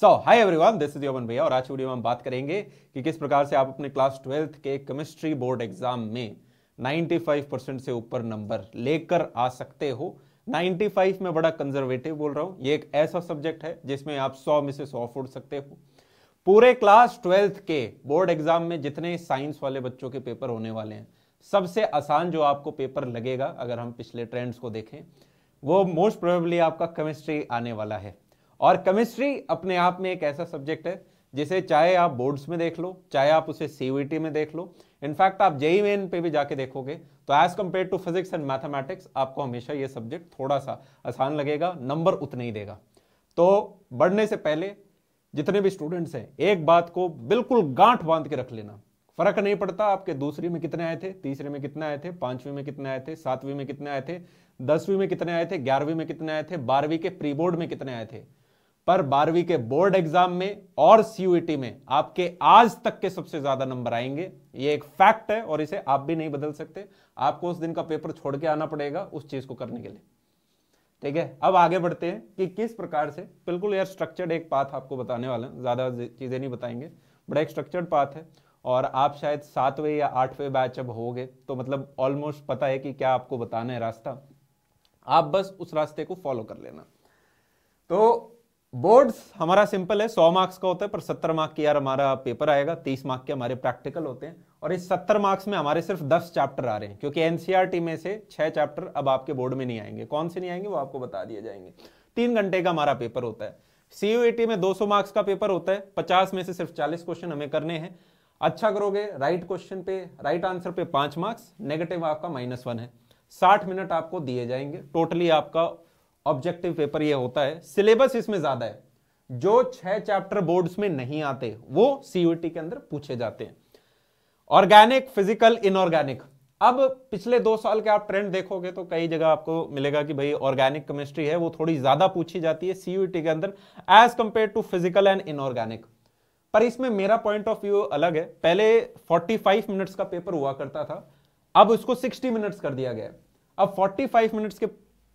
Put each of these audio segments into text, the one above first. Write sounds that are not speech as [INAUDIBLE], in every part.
So hi everyone this is Yovan भैया और आज वीडियो में हम बात करेंगे कि किस प्रकार से आप अपने क्लास ट्वेल्थ के केमिस्ट्री बोर्ड एग्जाम में 95 परसेंट से ऊपर नंबर लेकर आ सकते हो 95 में बड़ा कंजर्वेटिव बोल रहा हूँ ये एक ऐसा सब्जेक्ट है जिसमें आप 100 में से 100 फोड़ सकते हो पूरे क्लास ट्वेल्थ के बोर्ड एग्जाम में जितने साइंस वाले बच्चों के पेपर होने वाले हैं सबसे आसान जो आपको पेपर लगेगा अगर हम पिछले ट्रेंड्स को देखें वो मोस्ट प्रोबेबली आपका केमिस्ट्री आने वाला है और केमिस्ट्री अपने आप में एक ऐसा सब्जेक्ट है जिसे चाहे आप बोर्ड्स में देख लो चाहे आप उसे सी में देख लो इनफैक्ट आप जेई मेन पे भी जाके देखोगे तो as compare to physics and mathematics आपको हमेशा ये सब्जेक्ट थोड़ा सा आसान लगेगा नंबर उतना ही देगा तो बढ़ने से पहले जितने भी स्टूडेंट्स हैं एक बात को बिल्कुल गांठ बांध के रख लेना फर्क नहीं पड़ता आपके दूसरी में कितने आए थे तीसरे में कितने आए थे पांचवी में कितने आए थे सातवीं में कितने आए थे दसवीं में कितने आए थे ग्यारहवीं में कितने आए थे बारहवीं के प्री बोर्ड में कितने आए थे पर बारहवीं के बोर्ड एग्जाम में और सीयूईटी e में आपके आज तक के सबसे ज्यादा नंबर आएंगे ये एक फैक्ट है और इसे आप भी नहीं बदल सकते आपको उस दिन का पेपर छोड़ के आना पड़ेगा उस चीज को करने के लिए ठीक है अब आगे बढ़ते हैं कि किस प्रकार से बिल्कुल यार स्ट्रक्चर्ड एक पाथ आपको बताने वाला है ज़्यादा चीज़ें नहीं बताएंगे बड़ा एक स्ट्रक्चर्ड पाथ है और आप शायद सातवें या आठवें बैच अब हो गए तो मतलब ऑलमोस्ट पता है कि क्या आपको बताना है रास्ता आप बस उस रास्ते को फॉलो कर लेना तो बोर्ड हमारा सिंपल है सौ मार्क्स का होता है पर सत्तर मार्क की यार हमारा पेपर आएगा तीस मार्क के हमारे प्रैक्टिकल होते हैं और इस सत्तर मार्क्स में हमारे सिर्फ दस चैप्टर आ रहे हैं क्योंकि एनसीआर में से छह चैप्टर अब आपके बोर्ड में नहीं आएंगे कौन से नहीं आएंगे वो आपको बता दिए जाएंगे तीन घंटे का हमारा पेपर होता है सीयू में दो मार्क्स का पेपर होता है पचास में से सिर्फ चालीस क्वेश्चन हमें करने हैं अच्छा करोगे राइट क्वेश्चन पे राइट आंसर पे पांच मार्क्स नेगेटिव आपका माइनस वन है साठ मिनट आपको दिए जाएंगे टोटली आपका ऑब्जेक्टिव पेपर ये होता है सिलेबस इसमें ज्यादा है जो छह चैप्टर बोर्ड्स में नहीं आते वो सीयूटी के अंदर पूछे जाते हैं ऑर्गेनिक फिजिकल इनऑर्गेनिक अब पिछले दो साल के आप ट्रेंड देखोगे तो कई जगह आपको मिलेगा कि भाई ऑर्गेनिक केमिस्ट्री है वो थोड़ी ज्यादा पूछी जाती है सीयूटी के अंदर as compare to physical and inorganic पर इसमें मेरा पॉइंट ऑफ व्यू अलग है पहले 45 मिनट्स का पेपर हुआ करता था अब उसको 60 मिनट्स कर दिया गया अब 45 मिनट्स के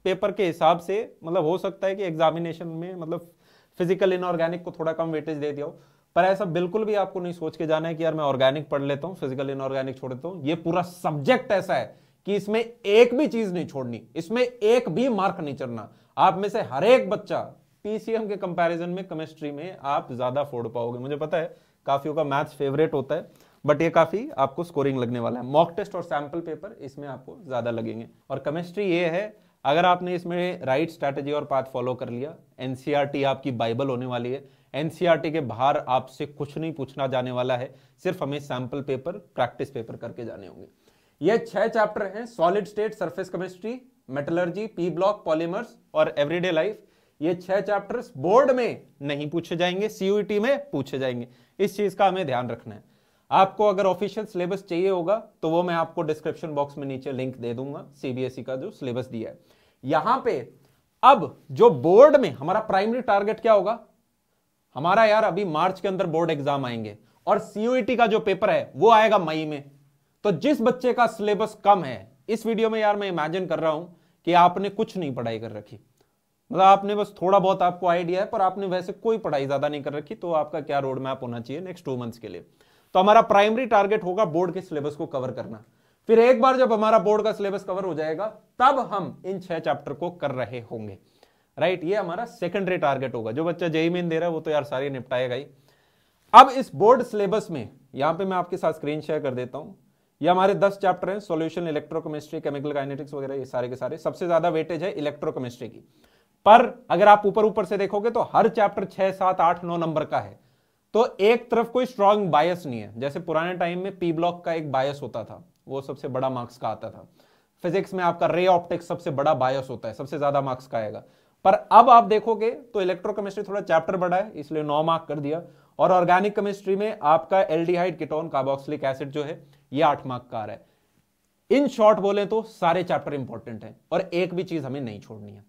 पेपर के हिसाब से मतलब हो सकता है कि एग्जामिनेशन में मतलब फिजिकल इनऑर्गेनिक को थोड़ा कम वेटेज दे दिया हो पर ऐसा बिल्कुल भी आपको नहीं सोच के जाना है कि यार मैं ऑर्गेनिक पढ़ लेता हूँ फिजिकल इनऑर्गेनिक छोड़ देता हूँ ये पूरा सब्जेक्ट ऐसा है कि इसमें एक भी चीज नहीं छोड़नी इसमें एक भी मार्क नहीं चढ़ना आप में से हर एक बच्चा पीसीएम के कंपैरिजन में केमिस्ट्री में आप ज्यादा फोड़ पाओगे मुझे पता है काफी का मैथ्स फेवरेट होता है बट ये काफी आपको स्कोरिंग लगने वाला है मॉक टेस्ट और सैंपल पेपर इसमें आपको ज्यादा लगेंगे और केमिस्ट्री ये है अगर आपने इसमें राइट स्ट्रैटेजी और पाथ फॉलो कर लिया एनसीईआरटी e आपकी बाइबल होने वाली है एनसीईआरटी e के बाहर आपसे कुछ नहीं पूछना जाने वाला है सिर्फ हमें सैंपल पेपर प्रैक्टिस पेपर करके जाने होंगे ये छह चैप्टर हैं solid state surface chemistry metallurgy P block polymers और एवरीडे लाइफ ये छह चैप्टर्स बोर्ड में नहीं पूछे जाएंगे सीयूटी e में पूछे जाएंगे इस चीज का हमें ध्यान रखना है आपको अगर ऑफिशियल सिलेबस चाहिए होगा तो वो मैं आपको डिस्क्रिप्शन बॉक्स में नीचे लिंक दे दूंगा सीबीएसई का जो सिलेबस दिया है यहां पे अब जो बोर्ड में हमारा प्राइमरी टारगेट क्या होगा हमारा यार अभी मार्च के अंदर बोर्ड एग्जाम आएंगे और सीयूईटी e का जो पेपर है वो आएगा मई में तो जिस बच्चे का सिलेबस कम है इस वीडियो में यार मैं इमेजिन कर रहा हूं कि आपने कुछ नहीं पढ़ाई कर रखी मतलब आपने बस थोड़ा बहुत आपको आइडिया है पर आपने वैसे कोई पढ़ाई ज्यादा नहीं कर रखी तो आपका क्या रोड मैप होना चाहिए नेक्स्ट टू मंथ्स के लिए तो हमारा प्राइमरी टारगेट होगा बोर्ड के सिलेबस को कवर करना फिर एक बार जब हमारा बोर्ड का सिलेबस कवर हो जाएगा तब हम इन छह चैप्टर को कर रहे होंगे राइट ये हमारा सेकेंडरी टारगेट होगा जो बच्चा जेई मेन दे रहा है वो तो यार सारे निपटाएगा ही अब इस बोर्ड सिलेबस में यहां पे मैं आपके साथ स्क्रीन शेयर कर देता हूं ये हमारे दस चैप्टर हैं सोल्यूशन इलेक्ट्रोकेमिस्ट्री केमिकल काइनेटिक्स वगैरह ये सारे के सारे सबसे ज्यादा वेटेज है इलेक्ट्रोकेमिस्ट्री की पर अगर आप ऊपर ऊपर से देखोगे तो हर चैप्टर छह सात आठ नौ नंबर का है तो एक तरफ कोई स्ट्रांग बायस नहीं है जैसे पुराने टाइम में पी ब्लॉक का एक बायस होता था वो सबसे बड़ा मार्क्स का आता था फिजिक्स में आपका रे ऑप्टिक्स सबसे बड़ा बायस होता है सबसे ज्यादा मार्क्स का आएगा पर अब आप देखोगे तो इलेक्ट्रोकेमिस्ट्री थोड़ा चैप्टर बड़ा है इसलिए नौ मार्क कर दिया और ऑर्गेनिक केमिस्ट्री में आपका एल्डिहाइड किटोन कार्बोक्सिलिक एसिड जो है ये आठ मार्क का आ रहा है इन शॉर्ट बोले तो सारे चैप्टर इंपॉर्टेंट हैं और एक भी चीज हमें नहीं छोड़नी है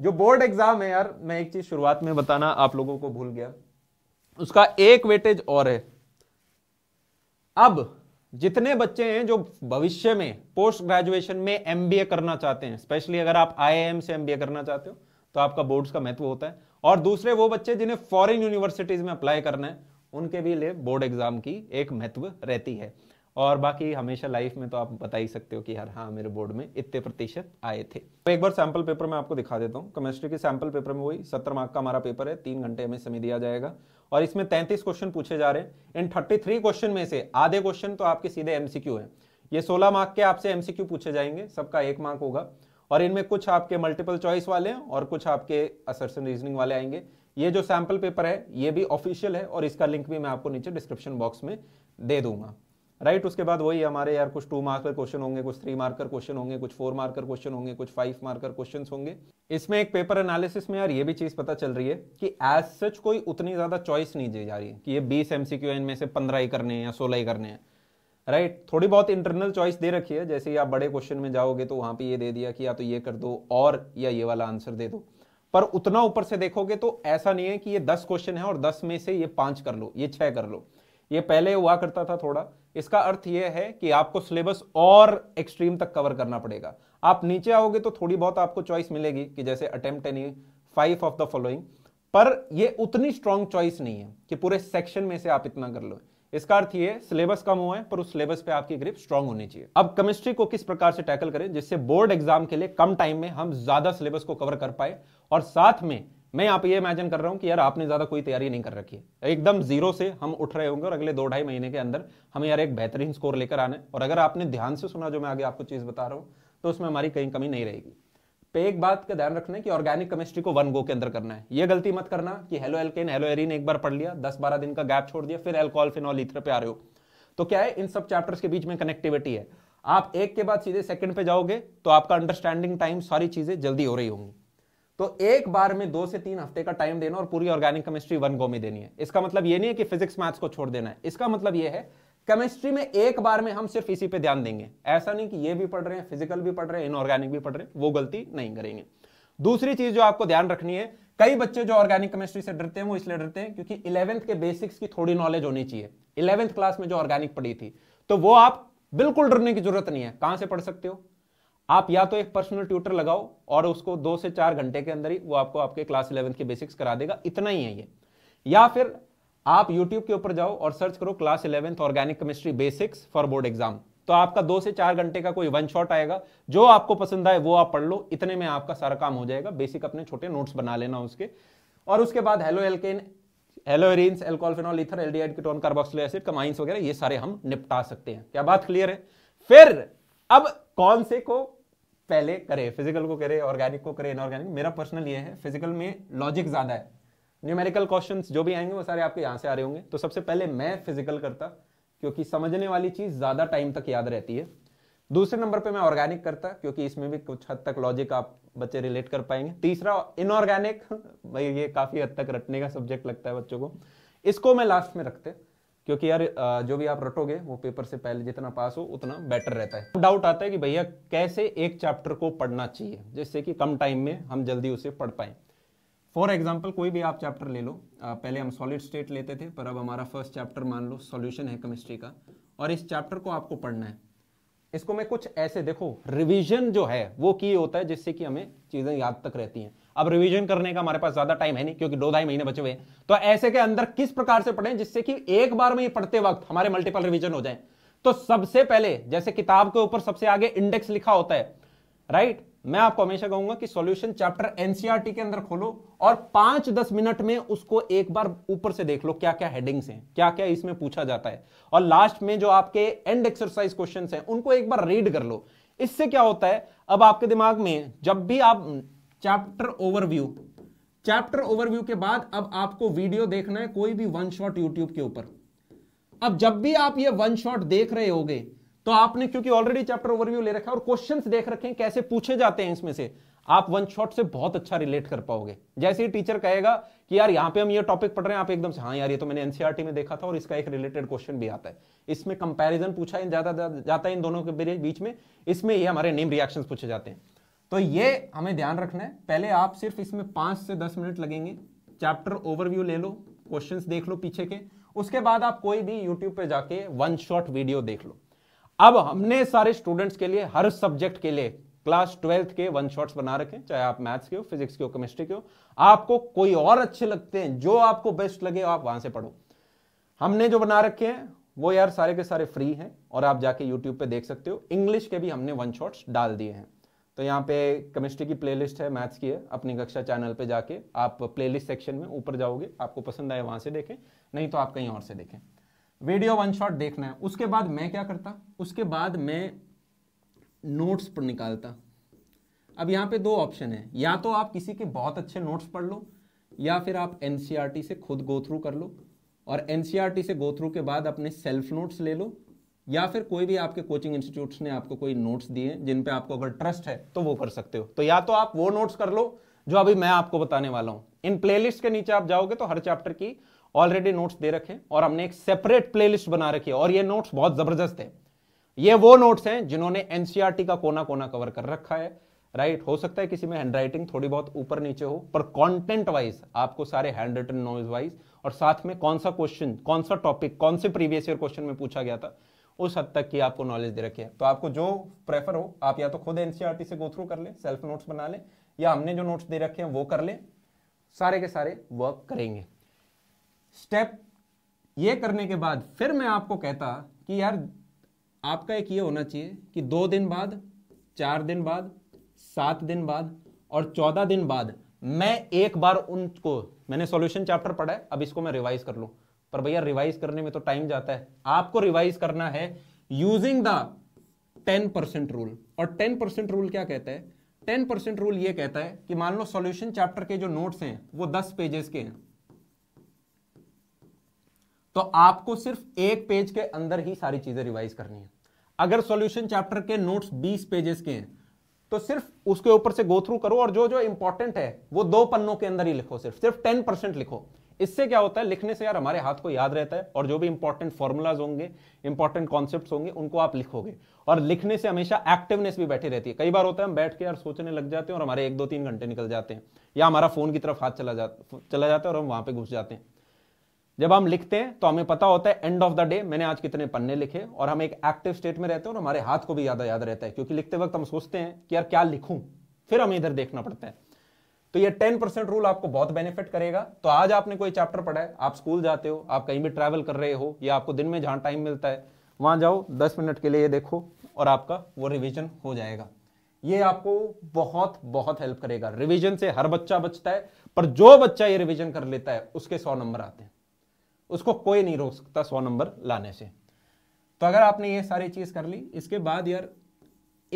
जो बोर्ड एग्जाम है यार मैं एक चीज शुरुआत में बताना आप लोगों को भूल गया उसका एक वेटेज और है अब जितने बच्चे हैं जो भविष्य में पोस्ट ग्रेजुएशन में एमबीए करना चाहते हैं स्पेशली अगर आप आईआईएम से एमबीए करना चाहते हो तो आपका बोर्ड्स का महत्व होता है और दूसरे वो बच्चे जिन्हें फॉरेन यूनिवर्सिटीज में अप्लाई करना है उनके भी लिए बोर्ड एग्जाम की एक महत्व रहती है और बाकी हमेशा लाइफ में तो आप बता ही सकते हो कि यार हाँ मेरे बोर्ड में इतने प्रतिशत आए थे तो एक बार सैंपल पेपर मैं आपको दिखा देता हूँ केमिस्ट्री के सैंपल पेपर में वही सत्तर मार्क का हमारा पेपर है तीन घंटे हमें समय दिया जाएगा और इसमें तैंतीस क्वेश्चन पूछे जा रहे हैं इन थर्टी थ्री क्वेश्चन में से आधे क्वेश्चन तो आपके सीधे एमसीक्यू है ये सोलह मार्क के आपसे एमसीक्यू पूछे जाएंगे सबका एक मार्क होगा और इनमें कुछ आपके मल्टीपल चॉइस वाले हैं और कुछ आपके असर्सन रीजनिंग वाले आएंगे ये जो सैंपल पेपर है ये भी ऑफिशियल है और इसका लिंक भी मैं आपको नीचे डिस्क्रिप्शन बॉक्स में दे दूंगा राइट उसके बाद वही हमारे यार कुछ टू मार्कर क्वेश्चन होंगे कुछ थ्री मार्कर क्वेश्चन होंगे कुछ फोर मार्कर क्वेश्चन होंगे कुछ फाइव मार्कर क्वेश्चन होंगे इसमें एक पेपर एनालिसिस में यार ये भी चीज पता चल रही है कि एज सच कोई उतनी ज्यादा चॉइस नहीं दी जा रही है कि ये बीस एमसीक्यू इनमें से पंद्रह ही करने हैं या सोलह ही करने हैं राइट right? थोड़ी बहुत इंटरनल चॉइस दे रखी है जैसे आप बड़े क्वेश्चन में जाओगे तो वहां पे ये दे दिया कि या तो ये कर दो और या ये वाला आंसर दे दो पर उतना ऊपर से देखोगे तो ऐसा नहीं है कि ये दस क्वेश्चन है और दस में से ये पांच कर लो ये छह कर लो ये पहले हुआ करता था थोड़ा इसका अर्थ यह है कि आपको सिलेबस और एक्सट्रीम तक कवर करना पड़ेगा आप नीचे आओगे तो थोड़ी बहुत आपको चॉइस मिलेगी कि जैसे attempt any five of the following पर यह उतनी स्ट्रांग चॉइस नहीं है कि पूरे सेक्शन में से आप इतना कर लो इसका अर्थ ये सिलेबस कम हुआ है पर उस सिलेबस पे आपकी ग्रिप स्ट्रांग होनी चाहिए अब केमिस्ट्री को किस प्रकार से टैकल करें जिससे बोर्ड एग्जाम के लिए कम टाइम में हम ज्यादा सिलेबस को कवर कर पाए और साथ में मैं आप ये इमेजिन कर रहा हूँ कि यार आपने ज़्यादा कोई तैयारी नहीं कर रखी है एकदम जीरो से हम उठ रहे होंगे और अगले दो ढाई महीने के अंदर हमें यार एक बेहतरीन स्कोर लेकर आना है और अगर आपने ध्यान से सुना जो मैं आगे आपको चीज़ बता रहा हूँ तो उसमें हमारी कहीं कमी नहीं रहेगी पे एक बात का ध्यान रखना है कि ऑर्गेनिक केमिस्ट्री को वन गो के अंदर करना है ये गलती मत करना कि हेलो एल्केन हेलो एरिन एक बार पढ़ लिया दस बारह दिन का गैप छोड़ दिया फिर एल्कोहल फिनॉल इथर पे आ रहे हो तो क्या है इन सब चैप्टर्स के बीच में कनेक्टिविटी है आप एक के बाद सीधे सेकंड पे जाओगे तो आपका अंडरस्टैंडिंग टाइम सारी चीजें जल्दी हो रही होंगी तो एक बार में दो से तीन हफ्ते का टाइम देना और पूरी ऑर्गेनिक केमिस्ट्री वन गो में देनी है इसका मतलब ये नहीं है कि फिजिक्स मैथ्स को छोड़ देना है इसका मतलब ये है केमिस्ट्री में एक बार में हम सिर्फ इसी पे ध्यान देंगे ऐसा नहीं कि ये भी पढ़ रहे हैं फिजिकल भी पढ़ रहे हैं इनऑर्गेनिक भी पढ़ रहे हैं वो गलती नहीं करेंगे दूसरी चीज जो आपको ध्यान रखनी है कई बच्चे जो ऑर्गेनिक केमिस्ट्री से डरते हैं वो इसलिए डरते हैं क्योंकि इलेवेंथ के बेसिक्स की थोड़ी नॉलेज होनी चाहिए इलेवेंथ क्लास में जो ऑर्गेनिक पढ़ी थी तो वो आप बिल्कुल डरने की जरूरत नहीं है कहां से पढ़ सकते हो आप या तो एक पर्सनल ट्यूटर लगाओ और उसको दो से चार घंटे के अंदर ही वो आपको आपके क्लास इलेवंथ के बेसिक्स करा देगा इतना ही है ये या फिर आप यूट्यूब के ऊपर जाओ और सर्च करो class eleventh organic chemistry basics for board exam तो आपका दो से चार घंटे का कोई वन शॉट आएगा जो आपको पसंद आए वो आप पढ़ लो इतने में आपका सारा काम हो जाएगा बेसिक अपने छोटे नोट्स बना लेना उसके और उसके बाद haloalkane haloarenes alcohol phenol ether aldehyde ketone carboxylic acid कमाइंस वगैरह ये सारे हम निपटा सकते हैं क्या बात क्लियर है फिर अब कौन से को पहले करे फिजिकल को करे ऑर्गेनिक को करे इनऑर्गेनिक मेरा पर्सनल ये है फिजिकल में लॉजिक ज़्यादा है न्यूमेरिकल क्वेश्चंस जो भी आएंगे वो सारे आपके यहाँ से आ रहे होंगे तो सबसे पहले मैं फिजिकल करता क्योंकि समझने वाली चीज़ ज़्यादा टाइम तक याद रहती है दूसरे नंबर पे मैं ऑर्गेनिक करता क्योंकि इसमें भी कुछ हद तक लॉजिक आप बच्चे रिलेट कर पाएंगे तीसरा इनऑर्गेनिक [LAUGHS] भाई ये काफ़ी हद तक रटने का सब्जेक्ट लगता है बच्चों को इसको मैं लास्ट में रखते क्योंकि यार जो भी आप रटोगे वो पेपर से पहले जितना पास हो उतना बेटर रहता है डाउट आता है कि भैया कैसे एक चैप्टर को पढ़ना चाहिए जिससे कि कम टाइम में हम जल्दी उसे पढ़ पाए फॉर एग्जाम्पल कोई भी आप चैप्टर ले लो पहले हम सॉलिड स्टेट लेते थे पर अब हमारा फर्स्ट चैप्टर मान लो सॉल्यूशन है केमिस्ट्री का और इस चैप्टर को आपको पढ़ना है इसको मैं कुछ ऐसे देखो रिवीजन जो है वो की होता है जिससे कि हमें चीज़ें याद तक रहती हैं अब रिवीजन करने का हमारे पास ज्यादा टाइम है नहीं क्योंकि दो ढाई महीने बचे हुए हैं तो ऐसे के अंदर किस प्रकार से पढ़ें जिससे कि एक बार में ये पढ़ते वक्त हमारे मल्टीपल रिवीजन हो जाए तो सबसे पहले जैसे किताब के ऊपर सबसे आगे इंडेक्स लिखा होता है राइट मैं आपको हमेशा कहूंगा कि सोल्यूशन चैप्टर एनसीआरटी के अंदर खोलो और पांच दस मिनट में उसको एक बार ऊपर से देख लो क्या क्या हेडिंग्स हैं क्या क्या इसमें पूछा जाता है और लास्ट में जो आपके एंड एक्सरसाइज क्वेश्चन हैं उनको एक बार रीड कर लो इससे क्या होता है अब आपके दिमाग में जब भी आप चैप्टर ओवरव्यू चैप्टर ओवरव्यू के बाद अब आपको वीडियो देखना है कोई भी वन शॉट यूट्यूब के ऊपर अब जब भी आप ये वन शॉट देख रहे होगे तो आपने क्योंकि ऑलरेडी चैप्टर ओवरव्यू ले रखा है और क्वेश्चंस देख रखे हैं कैसे पूछे जाते हैं इसमें से आप वन शॉट से बहुत अच्छा रिलेट कर पाओगे जैसे ही टीचर कहेगा कि यार यहां पे हम ये टॉपिक पढ़ रहे हैं आप एकदम से हाँ यार ये तो मैंने एनसीआरटी e में देखा था और इसका एक रिलेटेड क्वेश्चन भी आता है इसमें कंपेरिजन पूछा जाता जाता है इन दोनों के बीच में इसमें ये हमारे नेम रिएक्शन पूछे जाते हैं तो ये हमें ध्यान रखना है पहले आप सिर्फ इसमें पांच से दस मिनट लगेंगे चैप्टर ओवरव्यू ले लो क्वेश्चंस देख लो पीछे के उसके बाद आप कोई भी यूट्यूब पे जाके वन शॉट वीडियो देख लो अब हमने सारे स्टूडेंट्स के लिए हर सब्जेक्ट के लिए क्लास ट्वेल्थ के वन शॉट्स बना रखे चाहे आप मैथ्स के हो फिजिक्स के हो केमिस्ट्री के हो आपको कोई और अच्छे लगते हैं जो आपको बेस्ट लगे आप वहां से पढ़ो हमने जो बना रखे हैं वो यार सारे के सारे फ्री हैं और आप जाके यूट्यूब पे देख सकते हो इंग्लिश के भी हमने वन शॉट्स डाल दिए हैं तो यहाँ पे केमिस्ट्री की प्लेलिस्ट है मैथ्स की है अपनी कक्षा चैनल पे जाके आप प्लेलिस्ट सेक्शन में ऊपर जाओगे आपको पसंद आए वहां से देखें नहीं तो आप कहीं और से देखें वीडियो वन शॉट देखना है उसके बाद मैं क्या करता उसके बाद मैं नोट्स पर निकालता अब यहाँ पे दो ऑप्शन है या तो आप किसी के बहुत अच्छे नोट्स पढ़ लो या फिर आप एन e से खुद गो थ्रू कर लो और एन e से गो थ्रू के बाद अपने सेल्फ नोट्स ले लो या फिर कोई भी आपके कोचिंग इंस्टीट्यूट ने आपको कोई नोट्स दिए जिन पे आपको अगर ट्रस्ट है तो वो कर सकते हो तो या तो आप वो नोट्स कर लो जो अभी मैं आपको बताने वाला हूं इन प्लेलिस्ट के नीचे आप जाओगे तो हर चैप्टर की ऑलरेडी नोट्स दे रखे और हमने एक सेपरेट प्लेलिस्ट बना रखी है और ये नोट्स बहुत जबरदस्त है ये वो नोट्स हैं जिन्होंने एनसीआर e का कोना कोना कवर कर रखा है राइट right? हो सकता है किसी में हैंडराइटिंग थोड़ी बहुत ऊपर नीचे हो पर कंटेंट वाइज आपको सारे हैंड रिटन नॉइज वाइज और साथ में कौन सा क्वेश्चन कौन सा टॉपिक कौन से प्रीवियस ईयर क्वेश्चन में पूछा गया था उस हद तक की आपको नॉलेज दे रखी है तो आपको जो प्रेफर हो आप या तो खुद एनसीईआरटी e से गो थ्रू कर ले सेल्फ नोट्स बना ले या हमने जो नोट्स दे रखे हैं वो कर ले सारे के सारे वर्क करेंगे स्टेप ये करने के बाद फिर मैं आपको कहता कि यार आपका एक ये होना चाहिए कि दो दिन बाद चार दिन बाद सात दिन बाद और चौदह दिन बाद मैं एक बार उनको मैंने सॉल्यूशन चैप्टर पढ़ा है अब इसको मैं रिवाइज कर लूँ पर भैया रिवाइज करने में तो टाइम जाता है आपको रिवाइज करना है using the ten percent rule और टेन परसेंट रूल क्या कहता है टेन परसेंट रूल ये कहता है कि मान लो सॉल्यूशन चैप्टर के जो नोट्स हैं वो दस पेजेस के हैं तो आपको सिर्फ एक पेज के अंदर ही सारी चीजें रिवाइज करनी है अगर सॉल्यूशन चैप्टर के नोट्स 20 पेजेस के हैं तो सिर्फ उसके ऊपर से गो थ्रू करो और जो जो इंपॉर्टेंट है वो दो पन्नों के अंदर ही लिखो सिर्फ सिर्फ टेन परसेंट लिखो इससे क्या होता है लिखने से यार हमारे हाथ को याद रहता है और जो भी इंपॉर्टेंट फॉर्मूलाज होंगे इंपॉर्टेंट कॉन्सेप्ट होंगे उनको आप लिखोगे और लिखने से हमेशा एक्टिवनेस भी बैठी रहती है कई बार होता है हम बैठ के यार सोचने लग जाते हैं और हमारे एक दो तीन घंटे निकल जाते हैं या हमारा फोन की तरफ हाथ चला जाता चला जाता है और हम वहां पर घुस जाते हैं जब हम लिखते हैं तो हमें पता होता है एंड ऑफ द डे मैंने आज कितने पन्ने लिखे और हम एक एक्टिव स्टेट में रहते हैं और हमारे हाथ को भी ज्यादा याद रहता है क्योंकि लिखते वक्त हम सोचते हैं कि यार क्या लिखूं फिर हमें इधर देखना पड़ता है तो ये टेन परसेंट रूल आपको बहुत बेनिफिट करेगा तो आज आपने कोई चैप्टर पढ़ा है आप स्कूल जाते हो आप कहीं भी ट्रैवल कर रहे हो या आपको दिन में जहाँ टाइम मिलता है वहां जाओ दस मिनट के लिए ये देखो और आपका वो रिविजन हो जाएगा ये आपको बहुत बहुत हेल्प करेगा रिविजन से हर बच्चा बचता है पर जो बच्चा ये रिविजन कर लेता है उसके सौ नंबर आते हैं उसको कोई नहीं रोक सकता सौ नंबर लाने से तो अगर आपने ये सारी चीज़ कर ली इसके बाद यार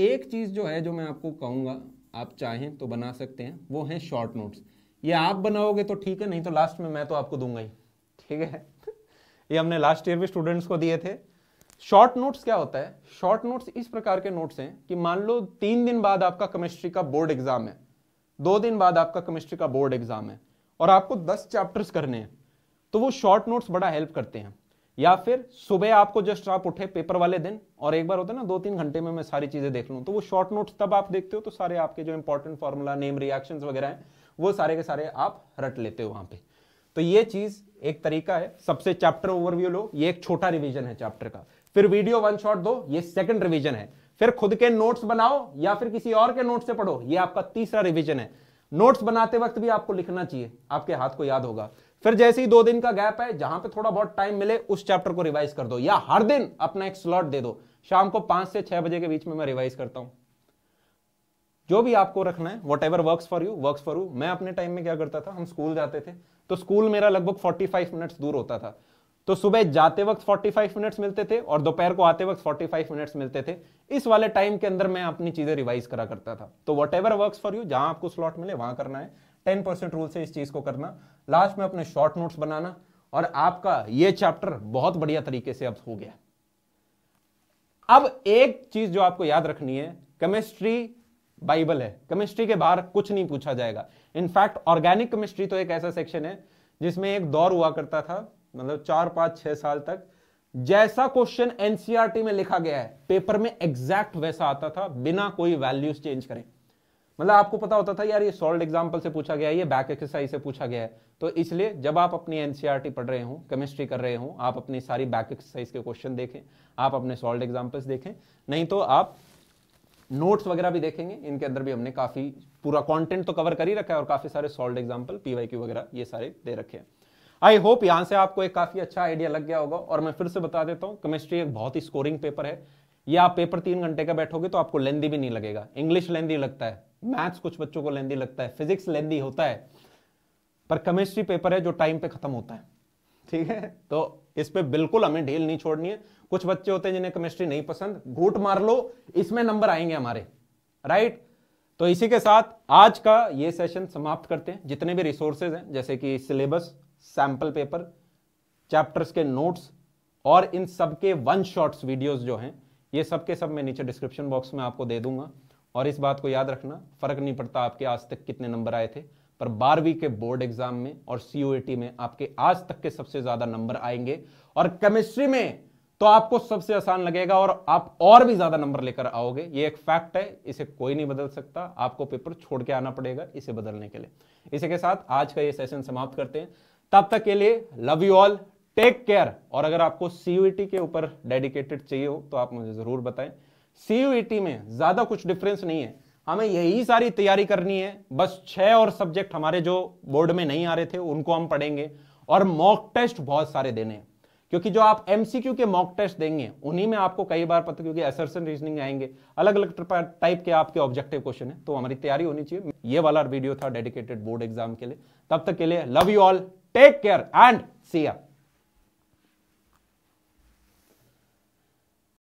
एक चीज़ जो है जो मैं आपको कहूँगा आप चाहें तो बना सकते हैं वो हैं शॉर्ट नोट्स ये आप बनाओगे तो ठीक है नहीं तो लास्ट में मैं तो आपको दूंगा ही ठीक है [LAUGHS] ये हमने लास्ट ईयर भी स्टूडेंट्स को दिए थे शॉर्ट नोट्स क्या होता है शॉर्ट नोट्स इस प्रकार के नोट्स हैं कि मान लो तीन दिन बाद आपका केमिस्ट्री का बोर्ड एग्जाम है दो दिन बाद आपका केमिस्ट्री का बोर्ड एग्जाम है और आपको दस चैप्टर्स करने हैं तो वो शॉर्ट नोट्स बड़ा हेल्प करते हैं या फिर सुबह आपको जस्ट आप उठे पेपर वाले दिन और एक बार होता है ना दो तीन घंटे में मैं सारी चीजें देख लूँ तो वो शॉर्ट नोट्स तब आप देखते हो तो सारे आपके जो इंपॉर्टेंट फॉर्मूला नेम रिएक्शन वगैरह हैं वो सारे के सारे आप रट लेते हो वहां पे तो ये चीज एक तरीका है सबसे चैप्टर ओवरव्यू लो ये एक छोटा रिवीजन है चैप्टर का फिर वीडियो वन शॉट दो ये सेकंड रिवीजन है फिर खुद के नोट्स बनाओ या फिर किसी और के नोट से पढ़ो ये आपका तीसरा रिवीजन है नोट्स बनाते वक्त भी आपको लिखना चाहिए आपके हाथ को याद होगा फिर जैसे ही दो दिन का गैप है जहां पे थोड़ा बहुत टाइम मिले उस चैप्टर को रिवाइज कर दो या हर दिन अपना एक स्लॉट दे दो शाम को पांच से छह बजे के बीच में मैं रिवाइज करता हूं जो भी आपको रखना है whatever work for you work for you मैं अपने टाइम में क्या करता था हम स्कूल जाते थे तो स्कूल मेरा लगभग फाइव मिनट्स दूर होता था तो सुबह जाते वक्त 45 मिनट्स मिलते थे और दोपहर को आते वक्त 45 मिनट्स मिलते थे इस वाले टाइम के अंदर मैं अपनी चीजें रिवाइज करा करता था तो whatever work for you जहां आपको स्लॉट मिले वहां करना है टेन परसेंट रूल से इस चीज़ को करना लास्ट में अपने शॉर्ट नोट्स बनाना और आपका यह चैप्टर बहुत बढ़िया तरीके से अब हो गया अब एक चीज जो आपको याद रखनी है केमिस्ट्री बाइबल है केमिस्ट्री के बाहर कुछ नहीं पूछा जाएगा इनफैक्ट ऑर्गेनिक केमिस्ट्री तो एक ऐसा सेक्शन है जिसमें एक दौर हुआ करता था मतलब चार पांच छह साल तक जैसा क्वेश्चन एनसीआरटी e में लिखा गया है पेपर में एग्जैक्ट वैसा आता था बिना कोई वैल्यूज चेंज करें मतलब आपको पता होता था यार ये सॉल्ड एग्जाम्पल से पूछा गया है ये बैक एक्सरसाइज से पूछा गया है तो इसलिए जब आप अपनी एनसीईआरटी e पढ़ रहे हो केमिस्ट्री कर रहे हो आप अपनी सारी बैक एक्सरसाइज के क्वेश्चन देखें आप अपने सॉल्ड एग्जाम्पल्स देखें नहीं तो आप नोट्स वगैरह भी देखेंगे इनके अंदर भी हमने काफी पूरा कॉन्टेंट तो कवर कर ही रखा है और काफी सारे सॉल्ड एग्जाम्पल पीवाईक्यू वगैरह ये सारे दे रखे हैं आई होप यहाँ से आपको एक काफी अच्छा आइडिया लग गया होगा और मैं फिर से बता देता हूँ केमिस्ट्री एक बहुत ही स्कोरिंग पेपर है या आप पेपर तीन घंटे का बैठोगे तो आपको लेंदी भी नहीं लगेगा इंग्लिश लेंदी लगता है मैथ्स कुछ बच्चों को लेंदी लगता है फिजिक्स लेंदी होता है पर केमिस्ट्री पेपर है जो टाइम पे खत्म होता है ठीक है तो इस पर बिल्कुल हमें ढील नहीं छोड़नी है कुछ बच्चे होते हैं जिन्हें केमिस्ट्री नहीं पसंद घूट मार लो इसमें नंबर आएंगे हमारे राइट तो इसी के साथ आज का ये सेशन समाप्त करते हैं जितने भी रिसोर्सेज हैं जैसे कि सिलेबस सैंपल पेपर चैप्टर्स के नोट्स और इन सबके वन शॉर्ट्स वीडियोज जो हैं ये सब के सब मैं नीचे डिस्क्रिप्शन बॉक्स में आपको दे दूंगा और इस बात को याद रखना फ़र्क नहीं पड़ता आपके आज तक कितने नंबर आए थे पर बारहवीं के बोर्ड एग्जाम में और सी में आपके आज तक के सबसे ज़्यादा नंबर आएंगे और केमिस्ट्री में तो आपको सबसे आसान लगेगा और आप और भी ज़्यादा नंबर लेकर आओगे ये एक फैक्ट है इसे कोई नहीं बदल सकता आपको पेपर छोड़ के आना पड़ेगा इसे बदलने के लिए इसी के साथ आज का ये सेशन समाप्त करते हैं तब तक के लिए love you all take care और अगर आपको सीयूटी के ऊपर डेडिकेटेड चाहिए हो तो आप मुझे ज़रूर बताएं सी में ज्यादा कुछ डिफरेंस नहीं है हमें यही सारी तैयारी करनी है बस छह और सब्जेक्ट हमारे जो बोर्ड में नहीं आ रहे थे उनको हम पढ़ेंगे और मॉक टेस्ट बहुत सारे देने हैं क्योंकि जो आप एमसीक्यू के मॉक टेस्ट देंगे उन्हीं में आपको कई बार पता क्योंकि एसर्सन रीजनिंग आएंगे अलग अलग टाइप के आपके ऑब्जेक्टिव क्वेश्चन है तो हमारी तैयारी होनी चाहिए ये वाला वीडियो था डेडिकेटेड बोर्ड एग्जाम के लिए तब तक के लिए love you all take care and C